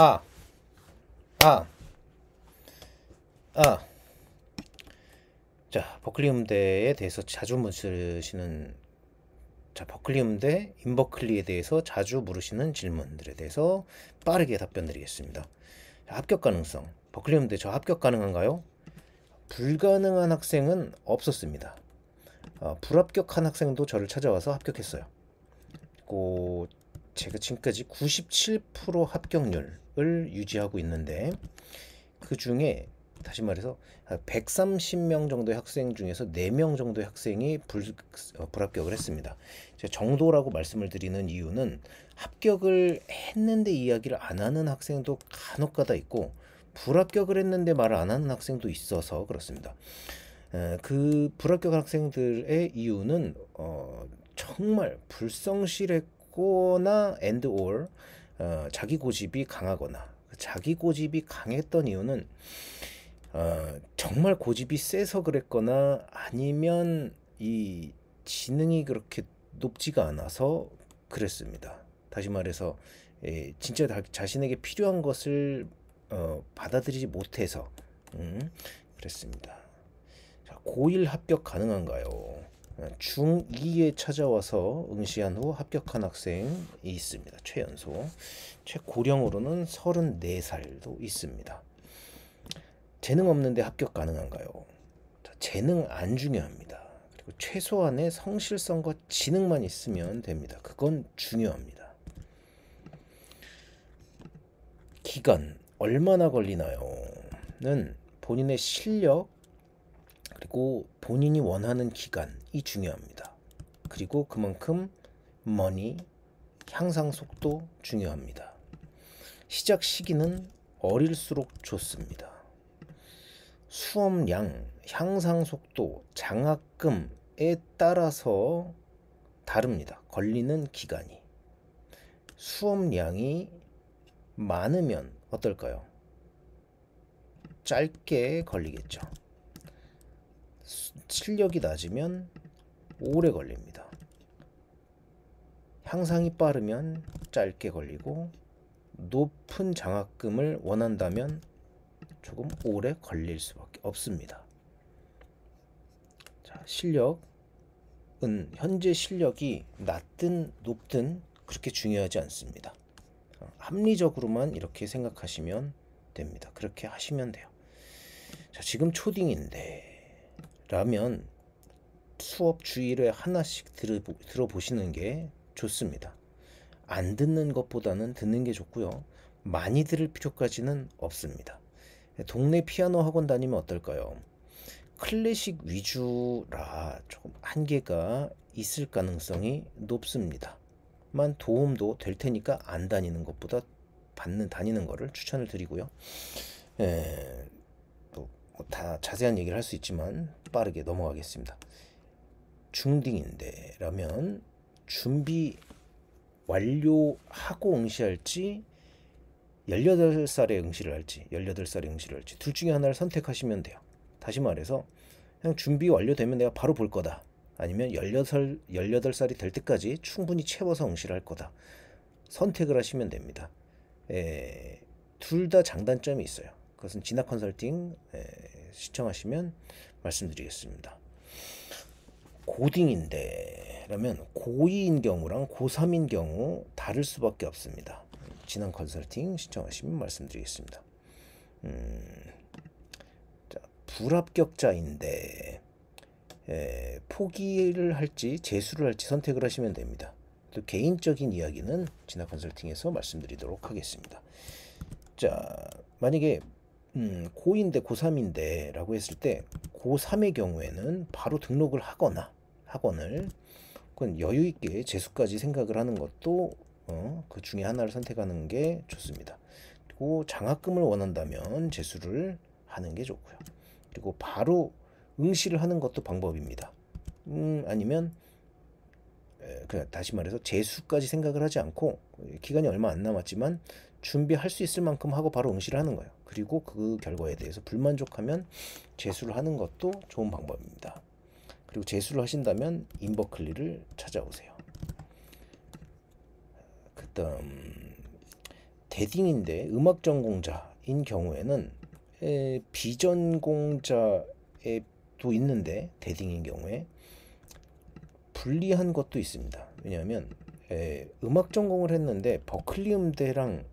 아, 아, 아. 자, 버클리 음대에 대해서 자주 묻으시는 자, 버클리 음대 인버클리에 대해서 자주 물으시는 질문들에 대해서 빠르게 답변드리겠습니다. 합격 가능성. 버클리 음대 저 합격 가능한가요? 불가능한 학생은 없었습니다. 어, 불합격한 학생도 저를 찾아와서 합격했어요. 그 제가 지금까지 97% 합격률 을 유지하고 있는데 그 중에 다시 말해서 130명 정도의 학생 중에서 4명 정도의 학생이 불, 어, 불합격을 했습니다. 정도라고 말씀을 드리는 이유는 합격을 했는데 이야기를 안 하는 학생도 간혹가다 있고 불합격을 했는데 말을 안 하는 학생도 있어서 그렇습니다. 그 불합격 학생들의 이유는 어, 정말 불성실했거나 and or 어, 자기 고집이 강하거나 자기 고집이 강했던 이유는 어, 정말 고집이 세서 그랬거나 아니면 이 지능이 그렇게 높지가 않아서 그랬습니다. 다시 말해서 예, 진짜 다, 자신에게 필요한 것을 어, 받아들이지 못해서 음, 그랬습니다. 고1 합격 가능한가요? 중2에 찾아와서 응시한 후 합격한 학생이 있습니다. 최연소. 최고령으로는 34살도 있습니다. 재능 없는데 합격 가능한가요? 재능 안 중요합니다. 그리고 최소한의 성실성과 지능만 있으면 됩니다. 그건 중요합니다. 기간 얼마나 걸리나요?는 본인의 실력, 그리고 본인이 원하는 기간이 중요합니다. 그리고 그만큼 머니 향상 속도 중요합니다. 시작 시기는 어릴수록 좋습니다. 수업량, 향상 속도, 장학금에 따라서 다릅니다. 걸리는 기간이. 수업량이 많으면 어떨까요? 짧게 걸리겠죠. 실력이 낮으면 오래 걸립니다. 향상이 빠르면 짧게 걸리고 높은 장학금을 원한다면 조금 오래 걸릴 수밖에 없습니다. 자, 실력은 현재 실력이 낮든 높든 그렇게 중요하지 않습니다. 어, 합리적으로만 이렇게 생각하시면 됩니다. 그렇게 하시면 돼요. 자, 지금 초딩인데 라면 수업 주의를 하나씩 들어보, 들어보시는 게 좋습니다. 안 듣는 것보다는 듣는 게 좋고요. 많이 들을 필요까지는 없습니다. 동네 피아노 학원 다니면 어떨까요? 클래식 위주라 조금 한계가 있을 가능성이 높습니다. 만 도움도 될 테니까 안 다니는 것보다 받는 다니는 거를 추천을 드리고요. 에, 뭐 다 자세한 얘기를 할 수 있지만 빠르게 넘어가겠습니다. 중딩인데 라면 준비 완료하고 응시할지 18살에 응시를 할지 18살에 응시를 할지 둘 중에 하나를 선택하시면 돼요. 다시 말해서 그냥 준비 완료되면 내가 바로 볼 거다. 아니면 18, 18살이 될 때까지 충분히 채워서 응시를 할 거다. 선택을 하시면 됩니다. 예, 둘다 장단점이 있어요. 그것은 진학 컨설팅 예, 시청하시면 말씀드리겠습니다. 고딩인데 라면 고2인 경우랑 고3인 경우 다를 수밖에 없습니다. 진학 컨설팅 시청하시면 말씀드리겠습니다. 음, 자, 불합격자인데 예, 포기를 할지 재수를 할지 선택을 하시면 됩니다. 또 개인적인 이야기는 진학 컨설팅에서 말씀드리도록 하겠습니다. 자, 만약에 음, 고2인데 고3인데 라고 했을 때 고3의 경우에는 바로 등록을 하거나 학원을 그건 여유 있게 재수까지 생각을 하는 것도 어, 그 중에 하나를 선택하는 게 좋습니다. 그리고 장학금을 원한다면 재수를 하는 게 좋고요. 그리고 바로 응시를 하는 것도 방법입니다. 음, 아니면 그냥 다시 말해서 재수까지 생각을 하지 않고 기간이 얼마 안 남았지만 준비할 수 있을 만큼 하고 바로 응시를 하는 거예요. 그리고 그 결과에 대해서 불만족하면 재수를 하는 것도 좋은 방법입니다. 그리고 재수를 하신다면 인버클리를 찾아오세요. 그다음 대딩인데 음악 전공자인 경우에는 에, 비전공자에도 있는데 대딩인 경우에 불리한 것도 있습니다. 왜냐하면 에, 음악 전공을 했는데 버클리 음대랑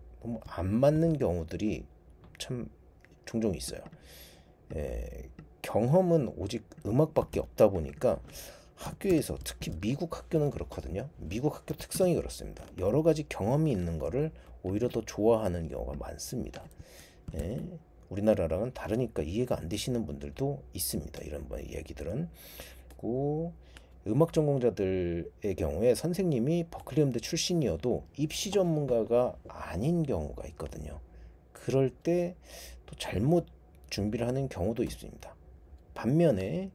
안 맞는 경우들이 참 종종 있어요. 에, 예, 경험은 오직 음악밖에 없다 보니까 학교에서 특히 미국 학교는 그렇거든요. 미국 학교 특성이 그렇습니다. 여러 가지 경험이 있는 거를 오히려 더 좋아하는 경우가 많습니다. 예, 우리나라랑은 다르니까 이해가 안 되시는 분들도 있습니다. 이런 얘기들은. 뭐 고 음악 전공자들의 경우에 선생님이 버클리음대 출신이어도 입시 전문가가 아닌 경우가 있거든요. 그럴 때 또 잘못 준비를 하는 경우도 있습니다. 반면에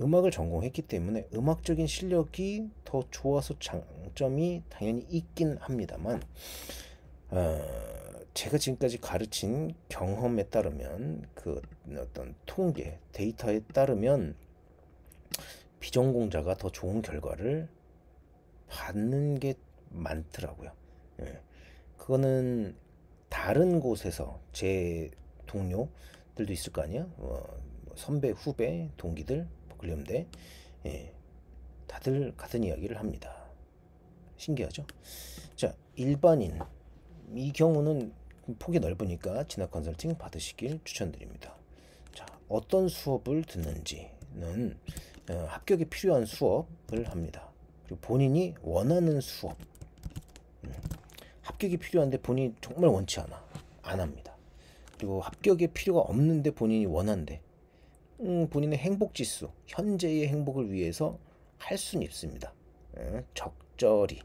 음악을 전공했기 때문에 음악적인 실력이 더 좋아서 장점이 당연히 있긴 합니다만 어, 제가 지금까지 가르친 경험에 따르면 그 어떤 통계 데이터에 따르면 비전공자가 더 좋은 결과를 받는 게 많더라고요. 예. 그거는 다른 곳에서 제 동료들도 있을 거 아니야? 어, 뭐 선배, 후배, 동기들, 버리엄대 뭐 예, 다들 같은 이야기를 합니다. 신기하죠? 자, 일반인 이 경우는 폭이 넓으니까 진학 컨설팅 받으시길 추천드립니다. 자, 어떤 수업을 듣는지는 어, 합격이 필요한 수업을 합니다. 그리고 본인이 원하는 수업 합격이 필요한데 본인이 정말 원치 않아. 안 합니다. 그리고 합격의 필요가 없는데 본인이 원한데 음, 본인의 행복 지수, 현재의 행복을 위해서 할 수는 있습니다. 음, 적절히.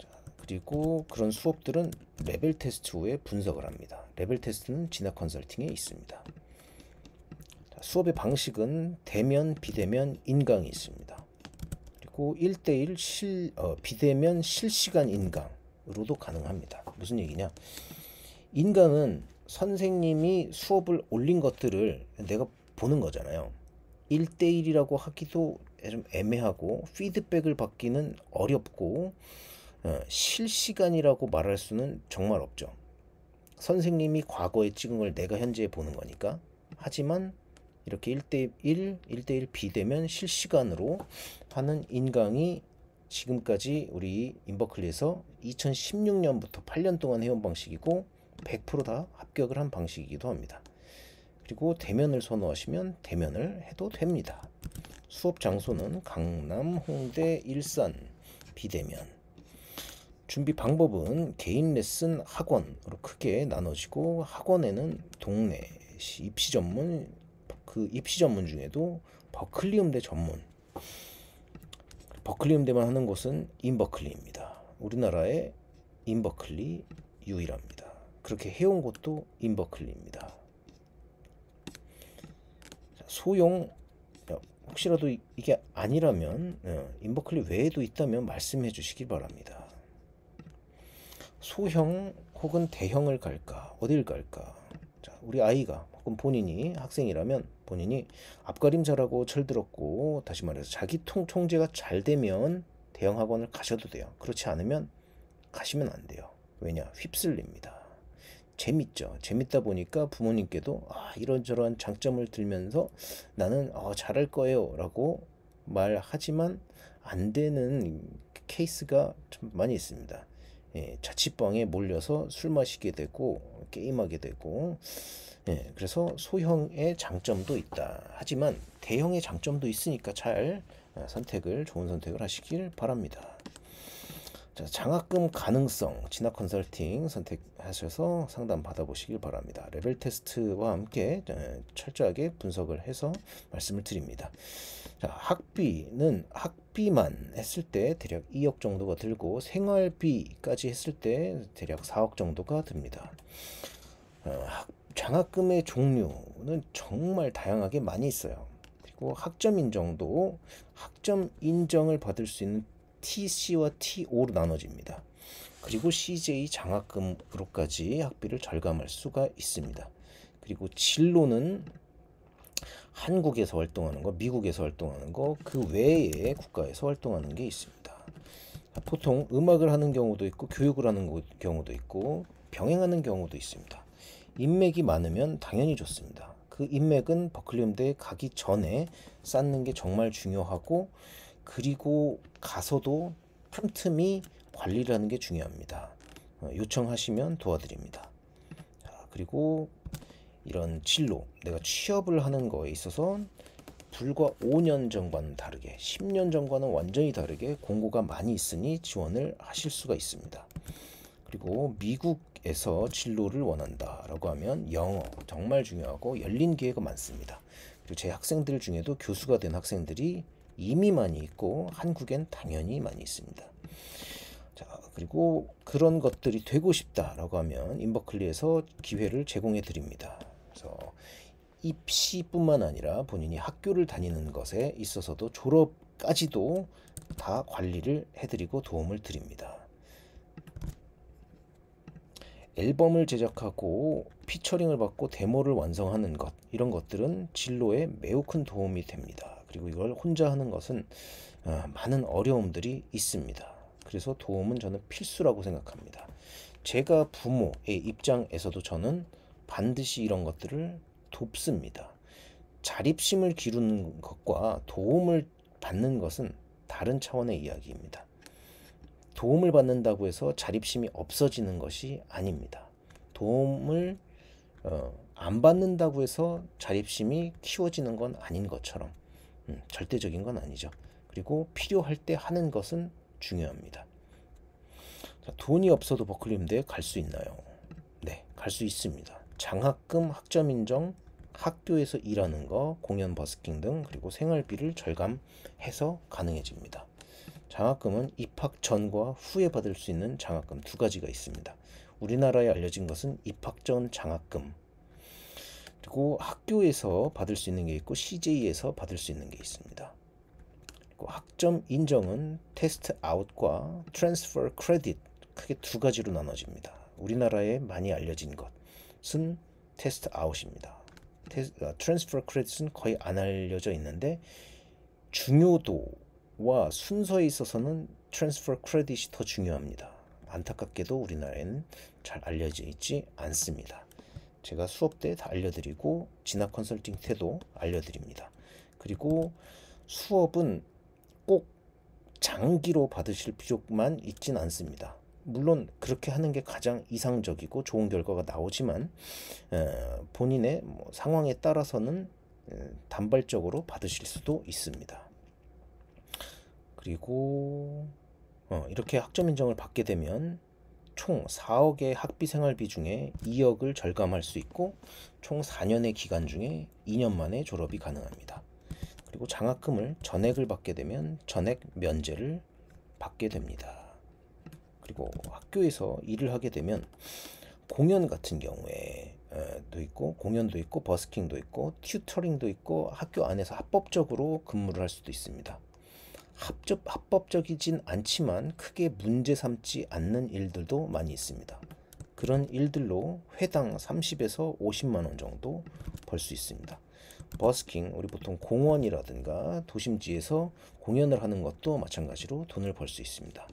자, 그리고 그런 수업들은 레벨 테스트 후에 분석을 합니다. 레벨 테스트는 진학 컨설팅에 있습니다. 자, 수업의 방식은 대면, 비대면, 인강이 있습니다. 그리고 1대1 실, 어, 비대면 실시간 인강. 로도 가능합니다. 무슨 얘기냐? 인간은 선생님이 수업을 올린 것들을 내가 보는 거잖아요. 1대1이라고 하기도 좀 애매하고 피드백을 받기는 어렵고 어, 실시간이라고 말할 수는 정말 없죠. 선생님이 과거에 찍은 걸 내가 현재 보는 거니까. 하지만 이렇게 1대1, 1대1 비대면 실시간으로 하는 인강이 지금까지 우리 인버클리에서 2016년부터 8년 동안 해온 방식이고 100%다 합격을 한 방식이기도 합니다. 그리고 대면을 선호하시면 대면을 해도 됩니다. 수업 장소는 강남, 홍대, 일산, 비대면. 준비 방법은 개인 레슨 학원으로 크게 나눠지고 학원에는 동네 입시 전문 그 입시 전문 중에도 버클리 음대 전문 버클리 음대만 하는 곳은 인버클리입니다. 우리나라의 인버클리 유일합니다. 그렇게 해온 곳도 인버클리입니다. 소용 어, 혹시라도 이게 아니라면 인버클리 어, 외에도 있다면 말씀해 주시기 바랍니다. 소형 혹은 대형을 갈까 어딜 갈까 자, 우리 아이가 혹은 본인이 학생이라면 본인이 앞가림자라고 철들었고 다시 말해서 자기 통, 통재가잘 되면 대형 학원을 가셔도 돼요. 그렇지 않으면 가시면 안 돼요. 왜냐? 휩쓸립니다. 재밌죠. 재밌다 보니까 부모님께도 아, 이런저런 장점을 들면서 나는 어, 잘할 거예요 라고 말하지만 안 되는 케이스가 좀 많이 있습니다. 예, 자취방에 몰려서 술 마시게 되고 게임하게 되고 예, 그래서 소형의 장점도 있다. 하지만 대형의 장점도 있으니까 잘 어, 선택을 좋은 선택을 하시길 바랍니다. 자, 장학금 가능성 진학 컨설팅 선택하셔서 상담 받아보시길 바랍니다. 레벨 테스트와 함께 어, 철저하게 분석을 해서 말씀을 드립니다. 자, 학비는 학비만 했을 때 대략 2억 정도가 들고 생활비까지 했을 때 대략 4억 정도가 듭니다. 어, 학 장학금의 종류는 정말 다양하게 많이 있어요. 그리고 학점 인정도 학점 인정을 받을 수 있는 TC와 TO로 나눠집니다. 그리고 CJ 장학금으로까지 학비를 절감할 수가 있습니다. 그리고 진로는 한국에서 활동하는 거, 미국에서 활동하는 거, 그 외에 국가에서 활동하는 게 있습니다. 보통 음악을 하는 경우도 있고, 교육을 하는 경우도 있고, 병행하는 경우도 있습니다. 인맥이 많으면 당연히 좋습니다. 그 인맥은 버클리 음대에 가기 전에 쌓는 게 정말 중요하고 그리고 가서도 틈틈이 관리를 하는 게 중요합니다. 어, 요청하시면 도와드립니다. 그리고 이런 진로, 내가 취업을 하는 거에 있어서 불과 5년 전과는 다르게, 10년 전과는 완전히 다르게 공고가 많이 있으니 지원을 하실 수가 있습니다. 그리고 미국에서 진로를 원한다라고 하면 영어 정말 중요하고 열린 기회가 많습니다. 그리고 제 학생들 중에도 교수가 된 학생들이 이미 많이 있고 한국엔 당연히 많이 있습니다. 자, 그리고 그런 것들이 되고 싶다라고 하면 인버클리에서 기회를 제공해 드립니다. 그래서 입시뿐만 아니라 본인이 학교를 다니는 것에 있어서도 졸업까지도 다 관리를 해드리고 도움을 드립니다. 앨범을 제작하고 피처링을 받고 데모를 완성하는 것 이런 것들은 진로에 매우 큰 도움이 됩니다. 그리고 이걸 혼자 하는 것은 아, 많은 어려움들이 있습니다. 그래서 도움은 저는 필수라고 생각합니다. 제가 부모의 입장에서도 저는 반드시 이런 것들을 돕습니다. 자립심을 기르는 것과 도움을 받는 것은 다른 차원의 이야기입니다. 도움을 받는다고 해서 자립심이 없어지는 것이 아닙니다. 도움을 어, 안 받는다고 해서 자립심이 키워지는 건 아닌 것처럼 음, 절대적인 건 아니죠. 그리고 필요할 때 하는 것은 중요합니다. 자, 돈이 없어도 버클리 대에갈수 있나요? 네, 갈 수 있습니다. 장학금, 학점 인정, 학교에서 일하는 거, 공연 버스킹 등 그리고 생활비를 절감해서 가능해집니다. 장학금은 입학 전과 후에 받을 수 있는 장학금 두 가지가 있습니다. 우리나라에 알려진 것은 입학 전 장학금. 그리고 학교에서 받을 수 있는 게 있고 CJ에서 받을 수 있는 게 있습니다. 그리고 학점 인정은 테스트 아웃과 트랜스퍼 크레딧 크게 두 가지로 나눠집니다. 우리나라에 많이 알려진 것은 테스트 아웃입니다. 아, 트랜스퍼 크레딧은 거의 안 알려져 있는데 중요도 와 순서에 있어서는 트랜스퍼 크레딧이 더 중요합니다. 안타깝게도 우리나라에는 잘 알려져 있지 않습니다. 제가 수업 때 다 알려드리고 진학 컨설팅 때도 알려드립니다. 그리고 수업은 꼭 장기로 받으실 필요만 있진 않습니다. 물론 그렇게 하는 게 가장 이상적이고 좋은 결과가 나오지만 어, 본인의 뭐 상황에 따라서는 어, 단발적으로 받으실 수도 있습니다. 그리고 어, 이렇게 학점 인정을 받게 되면 총 4억의 학비 생활비 중에 2억을 절감할 수 있고 총 4년의 기간 중에 2년 만에 졸업이 가능합니다. 그리고 장학금을 전액을 받게 되면 전액 면제를 받게 됩니다. 그리고 학교에서 일을 하게 되면 공연 같은 경우에 도 있고 공연도 있고 버스킹도 있고 튜터링도 있고 학교 안에서 합법적으로 근무를 할 수도 있습니다. 합접, 합법적이진 않지만 크게 문제 삼지 않는 일들도 많이 있습니다. 그런 일들로 회당 30에서 50만원 정도 벌 수 있습니다. 버스킹, 우리 보통 공원이라든가 도심지에서 공연을 하는 것도 마찬가지로 돈을 벌 수 있습니다.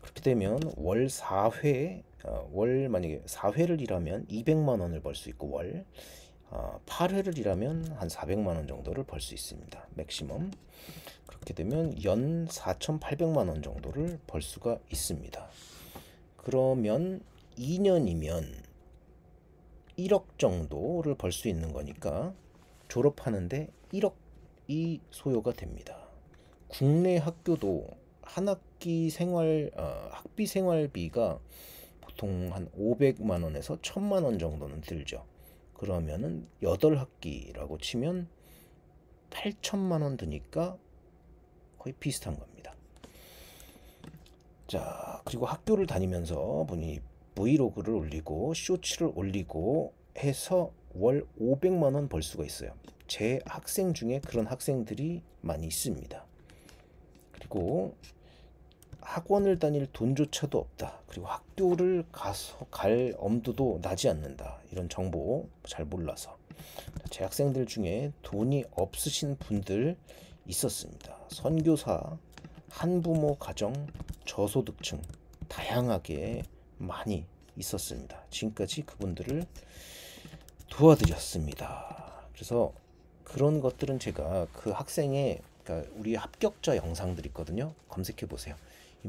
그렇게 되면 월 4회, 어, 월 만약에 4회를 일하면 200만원을 벌 수 있고 월 어, 8회를 일하면 한 400만 원 정도를 벌 수 있습니다. 맥시멈. 그렇게 되면 연 4,800만 원 정도를 벌 수가 있습니다. 그러면 2년이면 1억 정도를 벌 수 있는 거니까 졸업하는데 1억이 소요가 됩니다. 국내 학교도 한 학기 생활 어, 학비 생활비가 보통 한 500만 원에서 1000만 원 정도는 들죠. 그러면은 8학기라고 치면 8천만 원 드니까 거의 비슷한 겁니다. 자, 그리고 학교를 다니면서 본이 브이로그를 올리고 쇼츠를 올리고 해서 월 500만 원 벌 수가 있어요. 제 학생 중에 그런 학생들이 많이 있습니다. 그리고 학원을 다닐 돈조차도 없다. 그리고 학교를 가서 갈 엄두도 나지 않는다. 이런 정보 잘 몰라서 제 학생들 중에 돈이 없으신 분들 있었습니다. 선교사, 한부모 가정, 저소득층 다양하게 많이 있었습니다. 지금까지 그분들을 도와드렸습니다. 그래서 그런 것들은 제가 그 학생의 그러니까 우리 합격자 영상들 있거든요. 검색해 보세요.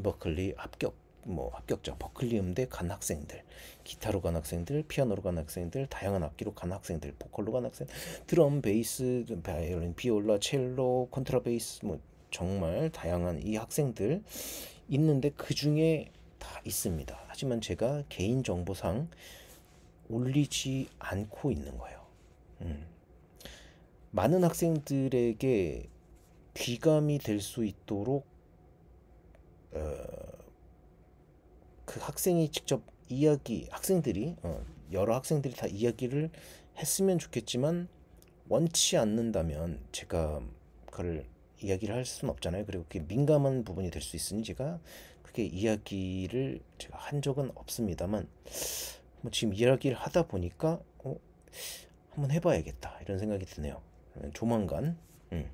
버클리 합격 뭐 합격자 버클리 음대 간 학생들 기타로 간 학생들 피아노로 간 학생들 다양한 악기로 간 학생들 보컬로 간 학생 드럼 베이스 바이올린 비올라 첼로 컨트라베이스 뭐 정말 다양한 이 학생들 있는데 그 중에 다 있습니다 하지만 제가 개인 정보상 올리지 않고 있는 거예요 음. 많은 학생들에게 귀감이 될 수 있도록 어, 그 학생이 직접 이야기 학생들이 어, 여러 학생들이 다 이야기를 했으면 좋겠지만 원치 않는다면 제가 그걸 이야기를 할 수는 없잖아요. 그리고 그게 민감한 부분이 될 수 있으니 제가 그게 이야기를 제가 한 적은 없습니다만 뭐 지금 이야기를 하다 보니까 어, 한번 해봐야겠다 이런 생각이 드네요. 조만간 음,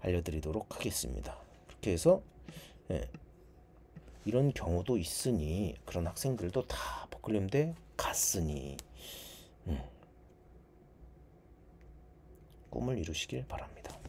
알려드리도록 하겠습니다. 그렇게 해서 예, 이런 경우도 있으니 그런 학생들도 다 버클림대 리 갔으니 음. 꿈을 이루시길 바랍니다.